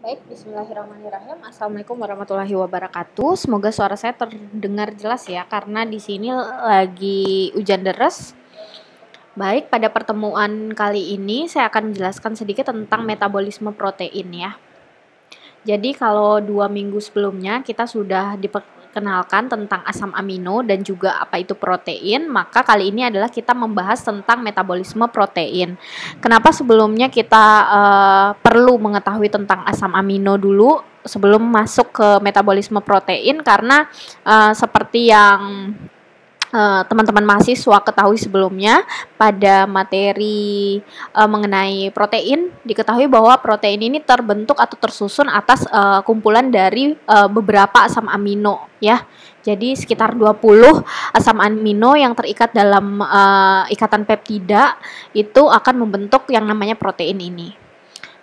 Baik, bismillahirrahmanirrahim. Assalamualaikum warahmatullahi wabarakatuh. Semoga suara saya terdengar jelas ya, karena di sini lagi hujan deras. Baik, pada pertemuan kali ini saya akan menjelaskan sedikit tentang metabolisme protein ya. Jadi kalau dua minggu sebelumnya kita sudah diper kenalkan tentang asam amino dan juga apa itu protein, maka kali ini adalah kita membahas tentang metabolisme protein. Kenapa sebelumnya kita uh, perlu mengetahui tentang asam amino dulu sebelum masuk ke metabolisme protein karena uh, seperti yang Eh, teman-teman uh, mahasiswa ketahui sebelumnya pada materi uh, mengenai protein diketahui bahwa protein ini terbentuk atau tersusun atas uh, kumpulan dari uh, beberapa asam amino ya. Jadi sekitar 20 asam amino yang terikat dalam uh, ikatan peptida itu akan membentuk yang namanya protein ini.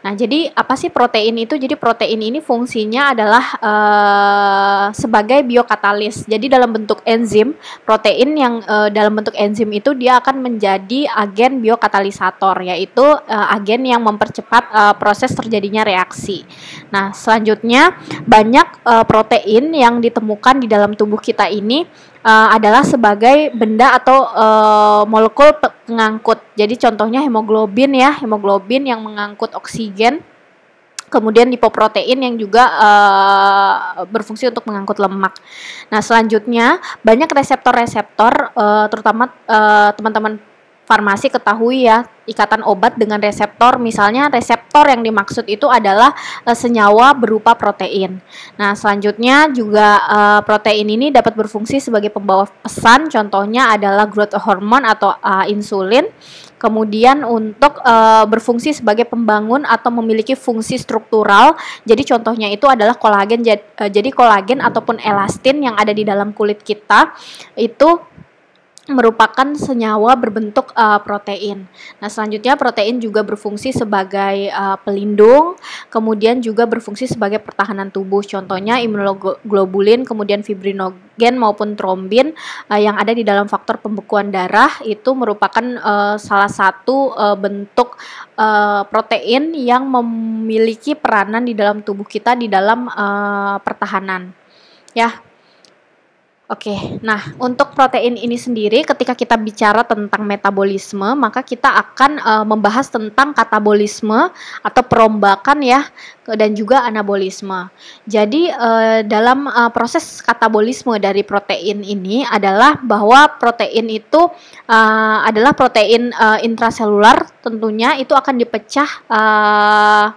Nah, jadi apa sih protein itu? Jadi protein ini fungsinya adalah uh, sebagai biokatalis. Jadi dalam bentuk enzim, protein yang uh, dalam bentuk enzim itu dia akan menjadi agen biokatalisator, yaitu uh, agen yang mempercepat uh, proses terjadinya reaksi. Nah, selanjutnya banyak uh, protein yang ditemukan di dalam tubuh kita ini uh, adalah sebagai benda atau uh, molekul pengangkut. Jadi contohnya hemoglobin ya, hemoglobin yang mengangkut oksigen. Kemudian lipoprotein yang juga uh, berfungsi untuk mengangkut lemak. Nah, selanjutnya banyak reseptor-reseptor, uh, terutama teman-teman uh, teman -teman farmasi ketahui ya ikatan obat dengan reseptor misalnya reseptor yang dimaksud itu adalah e, senyawa berupa protein. Nah, selanjutnya juga e, protein ini dapat berfungsi sebagai pembawa pesan contohnya adalah growth hormone atau e, insulin. Kemudian untuk e, berfungsi sebagai pembangun atau memiliki fungsi struktural. Jadi contohnya itu adalah kolagen. Jadi kolagen ataupun elastin yang ada di dalam kulit kita itu merupakan senyawa berbentuk uh, protein. Nah, selanjutnya protein juga berfungsi sebagai uh, pelindung, kemudian juga berfungsi sebagai pertahanan tubuh. Contohnya imunoglobulin, kemudian fibrinogen maupun trombin uh, yang ada di dalam faktor pembekuan darah itu merupakan uh, salah satu uh, bentuk uh, protein yang memiliki peranan di dalam tubuh kita di dalam uh, pertahanan. Ya, Oke, nah untuk protein ini sendiri, ketika kita bicara tentang metabolisme, maka kita akan uh, membahas tentang katabolisme atau perombakan ya, dan juga anabolisme. Jadi uh, dalam uh, proses katabolisme dari protein ini adalah bahwa protein itu adalah protein intraselular, tentunya itu akan dipecah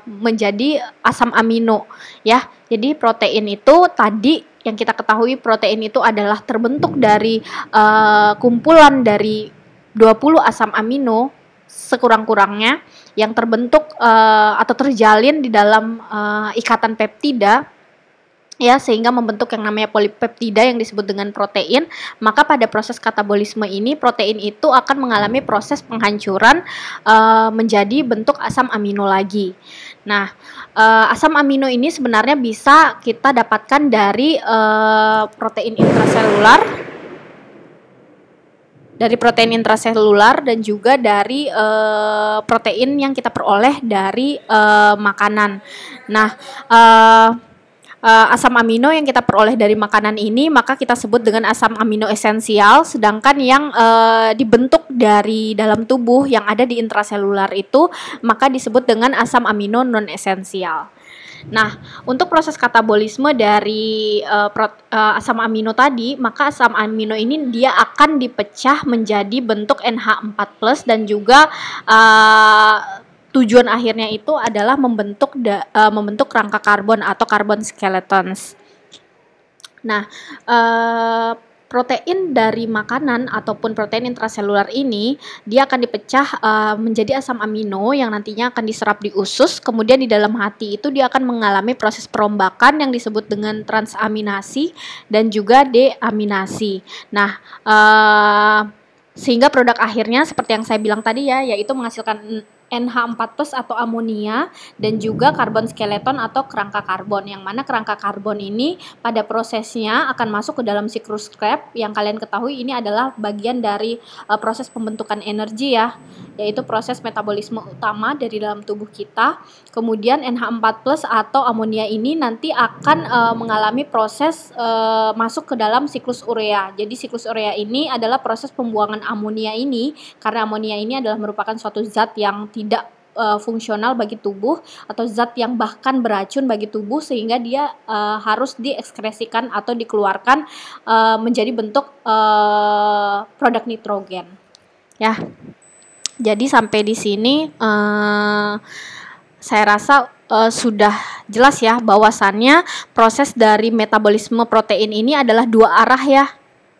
menjadi asam amino, ya. Jadi protein itu tadi yang kita ketahui protein itu adalah terbentuk dari uh, kumpulan dari 20 asam amino sekurang-kurangnya yang terbentuk uh, atau terjalin di dalam uh, ikatan peptida ya sehingga membentuk yang namanya polipeptida yang disebut dengan protein maka pada proses katabolisme ini protein itu akan mengalami proses penghancuran e, menjadi bentuk asam amino lagi nah e, asam amino ini sebenarnya bisa kita dapatkan dari e, protein intraselular dari protein intraselular dan juga dari e, protein yang kita peroleh dari e, makanan nah e, uh, asam amino yang kita peroleh dari makanan ini maka kita sebut dengan asam amino esensial sedangkan yang uh, dibentuk dari dalam tubuh yang ada di intraselular itu maka disebut dengan asam amino non esensial. Nah, untuk proses katabolisme dari uh, prot, uh, asam amino tadi, maka asam amino ini dia akan dipecah menjadi bentuk NH4+ dan juga uh, tujuan akhirnya itu adalah membentuk da, uh, membentuk rangka karbon atau karbon skeletons. Nah, uh, protein dari makanan ataupun protein intraselular ini dia akan dipecah uh, menjadi asam amino yang nantinya akan diserap di usus kemudian di dalam hati itu dia akan mengalami proses perombakan yang disebut dengan transaminasi dan juga deaminasi nah uh, sehingga produk akhirnya seperti yang saya bilang tadi ya yaitu menghasilkan NH4+ atau amonia dan juga karbon skeleton atau kerangka karbon yang mana kerangka karbon ini pada prosesnya akan masuk ke dalam siklus Krebs yang kalian ketahui ini adalah bagian dari uh, proses pembentukan energi ya yaitu proses metabolisme utama dari dalam tubuh kita. Kemudian NH4+ atau amonia ini nanti akan e, mengalami proses e, masuk ke dalam siklus urea. Jadi siklus urea ini adalah proses pembuangan amonia ini karena amonia ini adalah merupakan suatu zat yang tidak eh, fungsional bagi tubuh atau zat yang bahkan beracun bagi tubuh sehingga dia uh, harus diekskresikan atau dikeluarkan uh, menjadi bentuk uh, produk nitrogen. Ya. Jadi sampai di sini uh, saya rasa uh, sudah jelas ya bahwasannya proses dari metabolisme protein ini adalah dua arah ya.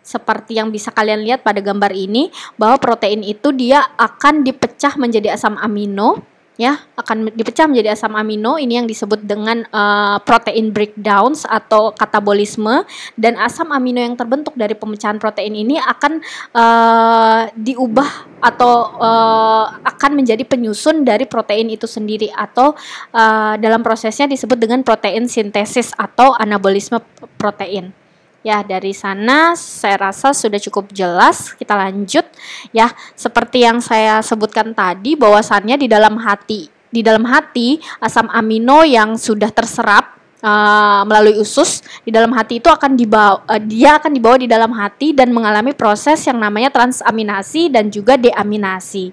Seperti yang bisa kalian lihat pada gambar ini bahwa protein itu dia akan dipecah menjadi asam amino ya akan dipecah menjadi asam amino. Ini yang disebut dengan uh, protein breakdowns atau katabolisme dan asam amino yang terbentuk dari pemecahan protein ini akan uh, diubah atau uh, akan menjadi penyusun dari protein itu sendiri atau uh, dalam prosesnya disebut dengan protein sintesis atau anabolisme protein. Ya, dari sana saya rasa sudah cukup jelas. Kita lanjut ya. Seperti yang saya sebutkan tadi bahwasannya di dalam hati, di dalam hati asam amino yang sudah terserap Uh, melalui usus di dalam hati itu akan dibawa uh, dia akan dibawa di dalam hati dan mengalami proses yang namanya transaminasi dan juga deaminasi.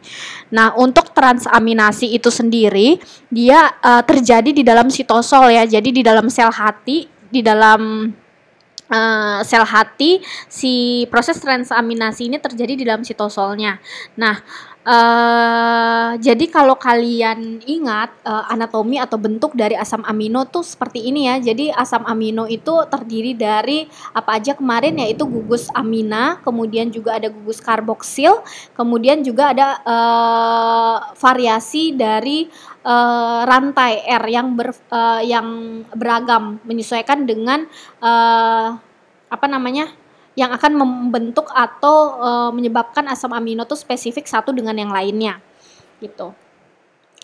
Nah, untuk transaminasi itu sendiri dia uh, terjadi di dalam sitosol ya. Jadi di dalam sel hati, di dalam Uh, sel hati si proses transaminasi ini terjadi di dalam sitosolnya. Nah, Uh, jadi kalau kalian ingat uh, anatomi atau bentuk dari asam amino tuh seperti ini ya. Jadi asam amino itu terdiri dari apa aja kemarin yaitu gugus amina, kemudian juga ada gugus karboksil, kemudian juga ada uh, variasi dari uh, rantai R yang ber, uh, yang beragam menyesuaikan dengan uh, apa namanya? yang akan membentuk atau e, menyebabkan asam amino itu spesifik satu dengan yang lainnya gitu.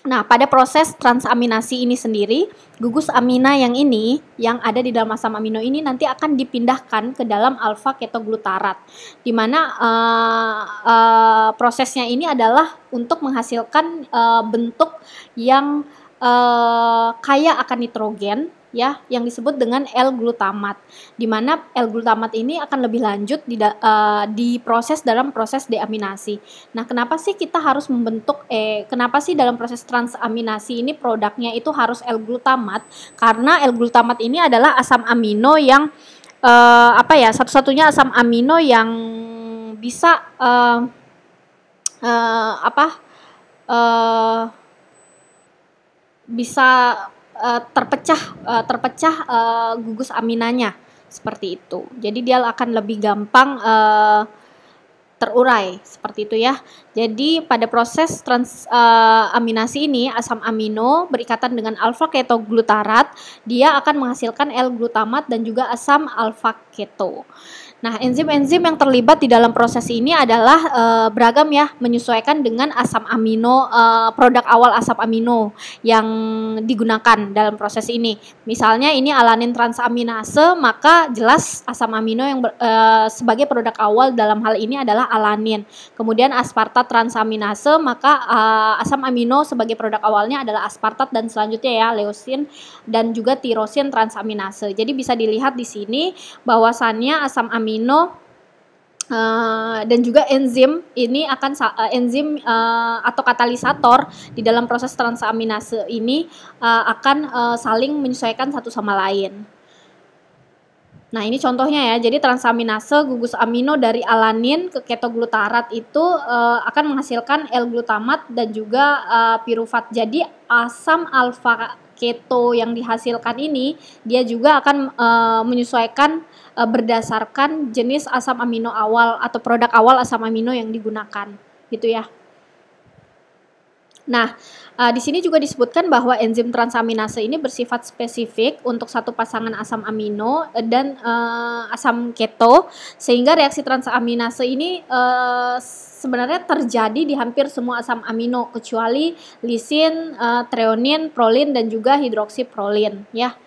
Nah, pada proses transaminasi ini sendiri, gugus amina yang ini yang ada di dalam asam amino ini nanti akan dipindahkan ke dalam alfa ketoglutarat. Di mana uh, uh, prosesnya ini adalah untuk menghasilkan uh, bentuk yang uh, kaya akan nitrogen ya yang disebut dengan L-glutamat. Di mana L-glutamat ini akan lebih lanjut di uh, diproses dalam proses deaminasi. Nah, kenapa sih kita harus membentuk eh kenapa sih dalam proses transaminasi ini produknya itu harus L-glutamat? Karena L-glutamat ini adalah asam amino yang uh, apa ya, satu-satunya asam amino yang bisa uh, uh, apa? Uh, bisa Eh, terpecah uh, terpecah uh, gugus aminanya seperti itu. Jadi dia akan lebih gampang uh, terurai seperti itu ya. Jadi pada proses trans uh, aminasi ini asam amino berikatan dengan alfa ketoglutarat, dia akan menghasilkan L-glutamat dan juga asam alfa keto. Nah, enzim-enzim yang terlibat di dalam proses ini adalah e, beragam ya, menyesuaikan dengan asam amino e, produk awal asam amino yang digunakan dalam proses ini. Misalnya ini alanin transaminase, maka jelas asam amino yang ber, e, sebagai produk awal dalam hal ini adalah alanin. Kemudian aspartat transaminase, maka e, asam amino sebagai produk awalnya adalah aspartat dan selanjutnya ya leusin dan juga tirosin transaminase. Jadi bisa dilihat di sini bahwasannya asam amino amino Uh, dan juga enzim ini akan uh, enzim uh, atau katalisator di dalam proses transaminase ini uh, akan uh, saling menyesuaikan satu sama lain. Nah, ini contohnya ya. Jadi transaminase gugus amino dari alanin ke ketoglutarat itu uh, akan menghasilkan L-glutamat dan juga uh, pirufat. Jadi asam alfa keto yang dihasilkan ini dia juga akan e, menyesuaikan e, berdasarkan jenis asam amino awal atau produk awal asam amino yang digunakan gitu ya. Nah, uh, di sini juga disebutkan bahwa enzim transaminase ini bersifat spesifik untuk satu pasangan asam amino eh, dan uh, asam keto, sehingga reaksi transaminase ini uh, sebenarnya terjadi di hampir semua asam amino kecuali lisin, uh, treonin, prolin, dan juga hidroksiprolin. Ya.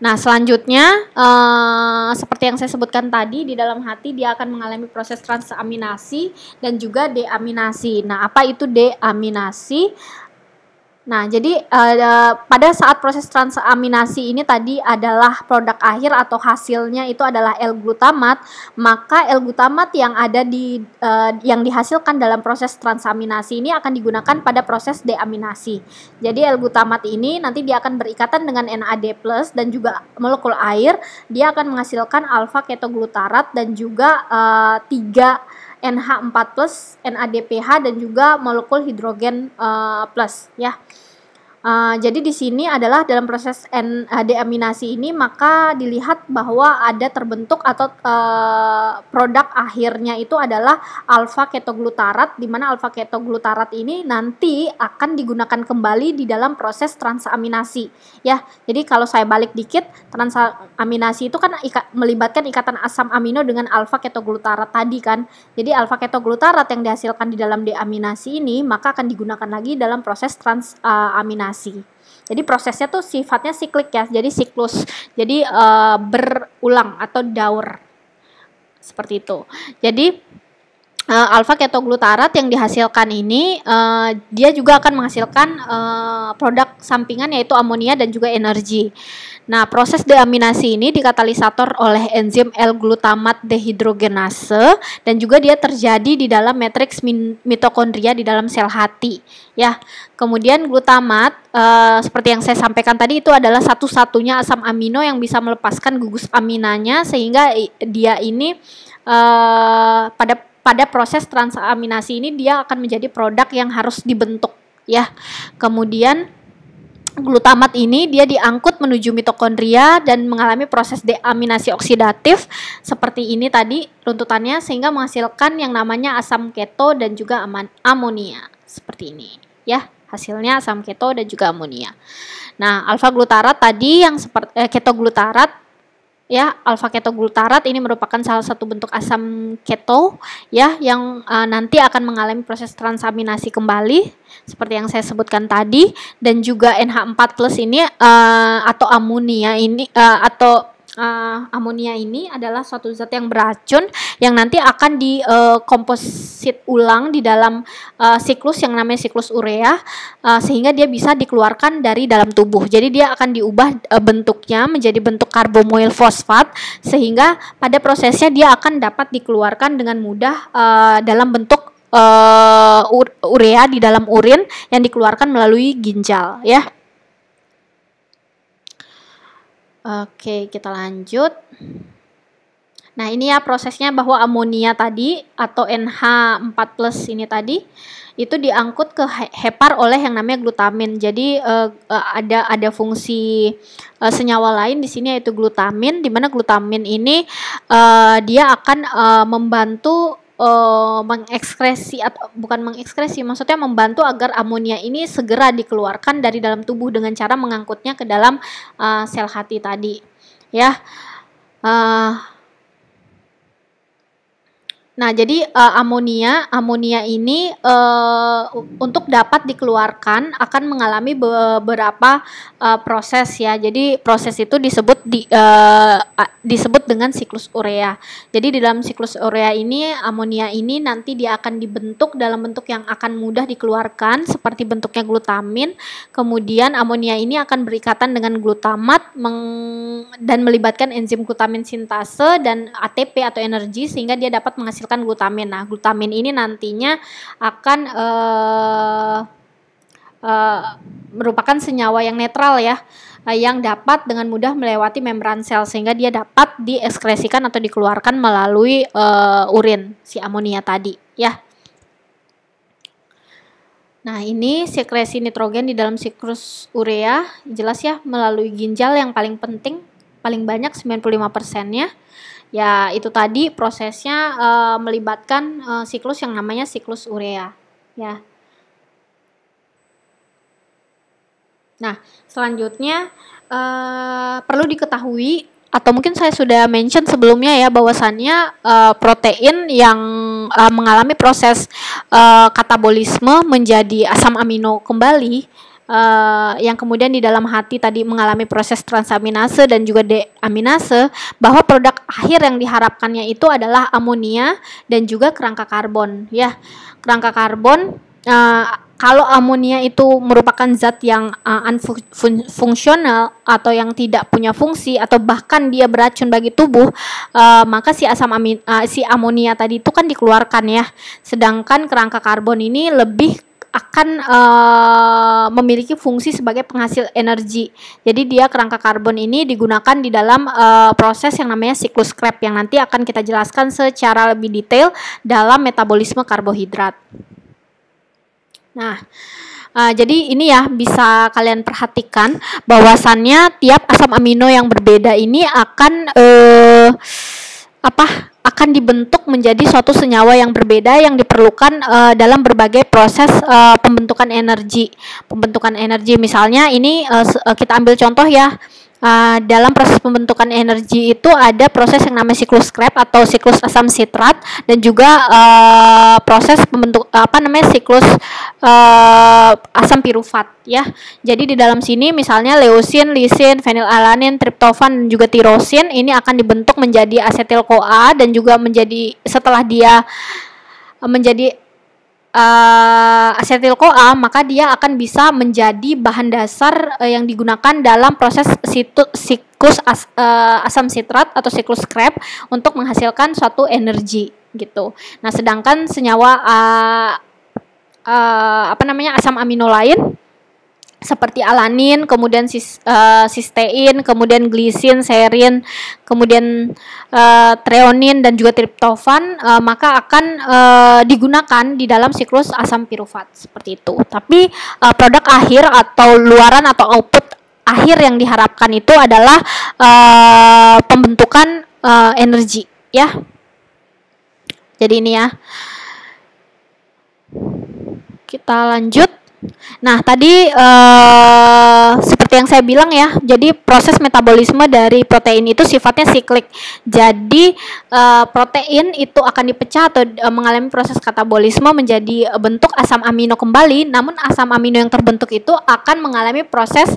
Nah, selanjutnya uh, seperti yang saya sebutkan tadi di dalam hati dia akan mengalami proses transaminasi dan juga deaminasi. Nah, apa itu deaminasi? Nah, jadi uh, pada saat proses transaminasi ini tadi adalah produk akhir atau hasilnya itu adalah L-glutamat, maka L-glutamat yang ada di uh, yang dihasilkan dalam proses transaminasi ini akan digunakan pada proses deaminasi. Jadi L-glutamat ini nanti dia akan berikatan dengan NAD+ dan juga molekul air, dia akan menghasilkan alfa ketoglutarat dan juga uh, tiga NH4+, NADPH dan juga molekul hidrogen uh, plus ya. Uh, jadi di sini adalah dalam proses uh, deaminasi ini maka dilihat bahwa ada terbentuk atau uh, produk akhirnya itu adalah alfa ketoglutarat di mana alfa ketoglutarat ini nanti akan digunakan kembali di dalam proses transaminasi ya. Jadi kalau saya balik dikit transaminasi itu kan ika, melibatkan ikatan asam amino dengan alfa ketoglutarat tadi kan. Jadi alfa ketoglutarat yang dihasilkan di dalam deaminasi ini maka akan digunakan lagi dalam proses transaminasi uh, jadi prosesnya tuh sifatnya siklik ya, jadi siklus, jadi uh, berulang atau daur seperti itu. Jadi uh, eh, alfa ketoglutarat yang dihasilkan ini uh, dia juga akan menghasilkan uh, produk sampingan yaitu amonia dan juga energi. Nah, proses deaminasi ini dikatalisator oleh enzim L-glutamat dehidrogenase dan juga dia terjadi di dalam matriks mitokondria di dalam sel hati. Ya, kemudian glutamat uh, seperti yang saya sampaikan tadi itu adalah satu-satunya asam amino yang bisa melepaskan gugus aminanya sehingga dia ini uh, pada pada proses transaminasi ini dia akan menjadi produk yang harus dibentuk ya. Kemudian glutamat ini dia diangkut menuju mitokondria dan mengalami proses deaminasi oksidatif seperti ini tadi runtutannya sehingga menghasilkan yang namanya asam keto dan juga amonia seperti ini ya hasilnya asam keto dan juga amonia. Nah, alfa glutarat tadi yang seperti eh, glutarat ya alfa ketoglutarat ini merupakan salah satu bentuk asam keto ya yang uh, nanti akan mengalami proses transaminasi kembali seperti yang saya sebutkan tadi dan juga NH4+ ini uh, atau amonia ini uh, atau uh, amonia ini adalah suatu zat yang beracun yang nanti akan dikomposit eh, uh, ulang di dalam uh, siklus yang namanya siklus urea uh, sehingga dia bisa dikeluarkan dari dalam tubuh. Jadi dia akan diubah uh, bentuknya menjadi bentuk karbomoil fosfat sehingga pada prosesnya dia akan dapat dikeluarkan dengan mudah uh, dalam bentuk uh, urea di dalam urin yang dikeluarkan melalui ginjal ya. Oke, kita lanjut. Nah, ini ya prosesnya bahwa amonia tadi atau NH4+ ini tadi itu diangkut ke hepar oleh yang namanya glutamin. Jadi eh, eh, ada ada fungsi eh, senyawa lain di sini yaitu glutamin di mana glutamin ini dia akan membantu uh, mengekskresi atau bukan mengekskresi, maksudnya membantu agar amonia ini segera dikeluarkan dari dalam tubuh dengan cara mengangkutnya ke dalam uh, sel hati tadi. Ya. Uh, Nah, jadi uh, amonia, amonia ini uh, untuk dapat dikeluarkan akan mengalami beberapa uh, proses ya. Jadi proses itu disebut di uh, disebut dengan siklus urea. Jadi di dalam siklus urea ini amonia ini nanti dia akan dibentuk dalam bentuk yang akan mudah dikeluarkan seperti bentuknya glutamin. Kemudian amonia ini akan berikatan dengan glutamat dan melibatkan enzim glutamin sintase dan ATP atau energi sehingga dia dapat menghasilkan menghasilkan glutamin. Nah, glutamin ini nantinya akan uh, uh, merupakan senyawa yang netral ya uh, yang dapat dengan mudah melewati membran sel sehingga dia dapat diekskresikan atau dikeluarkan melalui uh, urin si amonia tadi ya. Nah, ini sekresi nitrogen di dalam siklus urea jelas ya melalui ginjal yang paling penting paling banyak 95%-nya Ya, itu tadi prosesnya e, melibatkan e, siklus yang namanya siklus urea, ya. Nah, selanjutnya e, perlu diketahui atau mungkin saya sudah mention sebelumnya ya bahwasannya uh, protein yang uh, mengalami proses uh, katabolisme menjadi asam amino kembali Eh, yang kemudian di dalam hati tadi mengalami proses transaminase dan juga deaminase bahwa produk akhir yang diharapkannya itu adalah amonia dan juga kerangka karbon ya kerangka karbon uh, kalau amonia itu merupakan zat yang uh, eh, unfungsional atau yang tidak punya fungsi atau bahkan dia beracun bagi tubuh, uh, maka si asam amin, uh, si amonia tadi itu kan dikeluarkan ya. Sedangkan kerangka karbon ini lebih akan uh, memiliki fungsi sebagai penghasil energi. Jadi dia kerangka karbon ini digunakan di dalam uh, proses yang namanya siklus Krebs yang nanti akan kita jelaskan secara lebih detail dalam metabolisme karbohidrat. Nah, Uh, jadi ini ya bisa kalian perhatikan bahwasannya tiap asam amino yang berbeda ini akan uh, apa akan dibentuk menjadi suatu senyawa yang berbeda yang diperlukan uh, dalam berbagai proses uh, pembentukan energi. Pembentukan energi misalnya ini uh, kita ambil contoh ya Uh, dalam proses pembentukan energi itu ada proses yang namanya siklus Krebs atau siklus asam sitrat dan juga uh, proses pembentuk eh, apa namanya siklus uh, asam piruvat ya. Jadi di dalam sini misalnya leusin, lisin, fenilalanin, triptofan dan juga tirosin ini akan dibentuk menjadi asetil CoA dan juga menjadi setelah dia menjadi uh, eh, asetil CoA maka dia akan bisa menjadi bahan dasar uh, yang digunakan dalam proses situ, siklus as, uh, asam sitrat atau siklus krep untuk menghasilkan suatu energi gitu. Nah, sedangkan senyawa uh, uh, apa namanya asam amino lain seperti alanin, kemudian sis, uh, sistein, kemudian glisin, serin, kemudian uh, treonin dan juga triptofan uh, maka akan uh, digunakan di dalam siklus asam piruvat seperti itu. Tapi uh, produk akhir atau luaran atau output akhir yang diharapkan itu adalah uh, pembentukan uh, energi ya. Jadi ini ya. Kita lanjut Nah, tadi uh, seperti yang saya bilang ya, jadi proses metabolisme dari protein itu sifatnya siklik. Jadi eh, protein itu akan dipecah atau eh, mengalami proses katabolisme menjadi eh, bentuk asam amino kembali. Namun asam amino yang terbentuk itu akan mengalami proses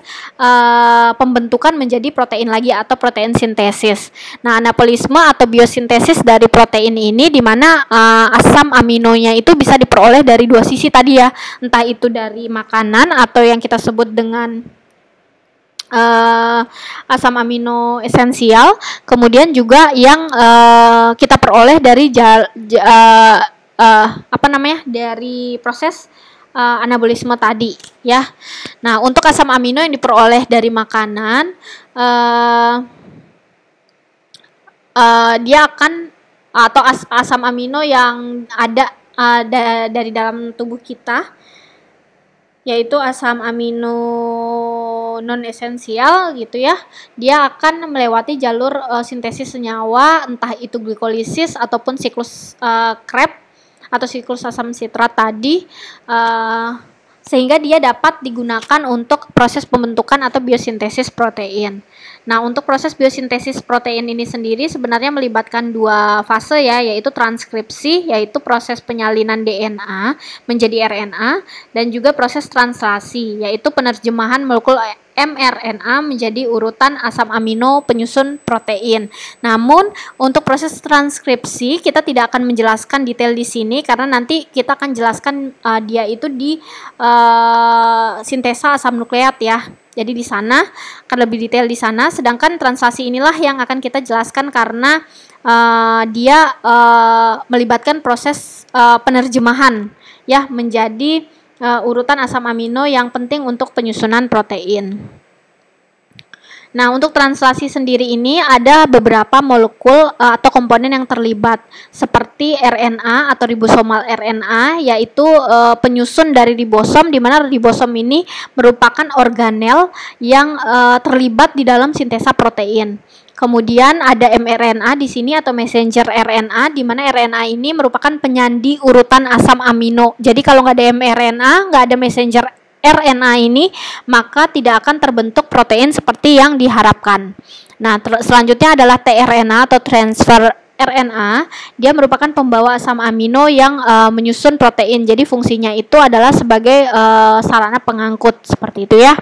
pembentukan menjadi protein lagi atau protein sintesis. Nah, anabolisme atau biosintesis dari protein ini di mana asam aminonya itu bisa diperoleh dari dua sisi tadi ya, entah itu dari makanan atau yang kita sebut dengan uh, asam amino esensial, kemudian juga yang uh, kita peroleh dari jal uh, eh, uh, apa namanya dari proses uh, anabolisme tadi, ya. Nah, untuk asam amino yang diperoleh dari makanan, uh, uh, dia akan atau as, asam amino yang ada uh, da, dari dalam tubuh kita, yaitu asam amino non esensial gitu ya, dia akan melewati jalur uh, sintesis senyawa entah itu glikolisis ataupun siklus uh, Krebs atau siklus asam sitrat tadi uh, sehingga dia dapat digunakan untuk proses pembentukan atau biosintesis protein. Nah, untuk proses biosintesis protein ini sendiri sebenarnya melibatkan dua fase ya, yaitu transkripsi, yaitu proses penyalinan DNA menjadi RNA dan juga proses translasi, yaitu penerjemahan molekul mRNA menjadi urutan asam amino penyusun protein. Namun untuk proses transkripsi kita tidak akan menjelaskan detail di sini karena nanti kita akan jelaskan uh, dia itu di uh, sintesa asam nukleat ya. Jadi di sana akan lebih detail di sana. Sedangkan translasi inilah yang akan kita jelaskan karena uh, dia uh, melibatkan proses uh, penerjemahan ya menjadi uh, urutan asam amino yang penting untuk penyusunan protein. Nah, untuk translasi sendiri ini ada beberapa molekul uh, atau komponen yang terlibat seperti RNA atau ribosomal RNA yaitu uh, penyusun dari ribosom di mana ribosom ini merupakan organel yang uh, terlibat di dalam sintesa protein. Kemudian ada mRNA di sini atau messenger RNA di mana RNA ini merupakan penyandi urutan asam amino. Jadi kalau nggak ada mRNA, nggak ada messenger RNA ini, maka tidak akan terbentuk protein seperti yang diharapkan. Nah, selanjutnya adalah tRNA atau transfer RNA, dia merupakan pembawa asam amino yang uh, menyusun protein. Jadi fungsinya itu adalah sebagai uh, sarana pengangkut seperti itu ya.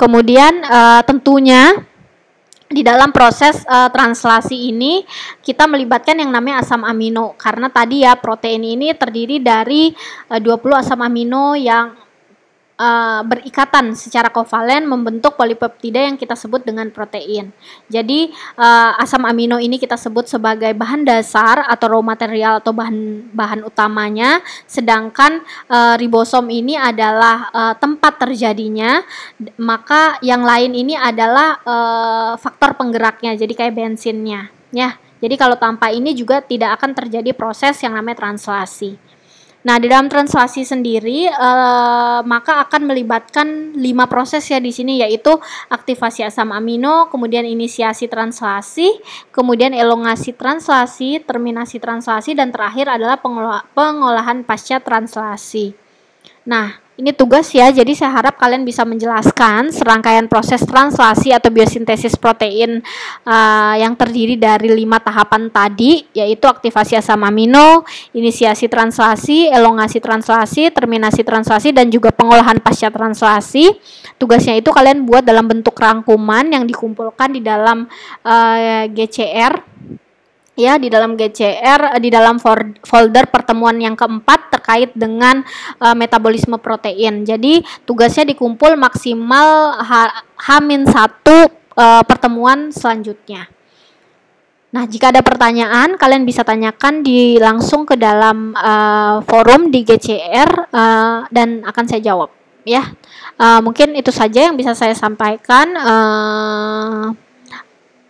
Kemudian uh, tentunya di dalam proses uh, translasi ini kita melibatkan yang namanya asam amino karena tadi ya protein ini terdiri dari uh, 20 asam amino yang Eh, berikatan secara kovalen membentuk polipeptida yang kita sebut dengan protein. Jadi uh, asam amino ini kita sebut sebagai bahan dasar atau raw material atau bahan bahan utamanya, sedangkan uh, ribosom ini adalah uh, tempat terjadinya, maka yang lain ini adalah uh, faktor penggeraknya. Jadi kayak bensinnya, ya. Jadi kalau tanpa ini juga tidak akan terjadi proses yang namanya translasi. Nah, di dalam translasi sendiri uh, maka akan melibatkan lima proses ya di sini yaitu aktivasi asam amino, kemudian inisiasi translasi, kemudian elongasi translasi, terminasi translasi dan terakhir adalah pengolahan pasca translasi. Nah, ini tugas ya, jadi saya harap kalian bisa menjelaskan serangkaian proses translasi atau biosintesis protein uh, yang terdiri dari lima tahapan tadi, yaitu aktivasi asam amino, inisiasi translasi, elongasi translasi, terminasi translasi, dan juga pengolahan pasca translasi. Tugasnya itu kalian buat dalam bentuk rangkuman yang dikumpulkan di dalam uh, eh, GCR ya di dalam GCR eh, di dalam folder pertemuan yang keempat terkait dengan uh, metabolisme protein. Jadi tugasnya dikumpul maksimal H-1 uh, eh, pertemuan selanjutnya. Nah, jika ada pertanyaan, kalian bisa tanyakan di langsung ke dalam uh, forum di GCR uh, dan akan saya jawab ya. Uh, mungkin itu saja yang bisa saya sampaikan uh,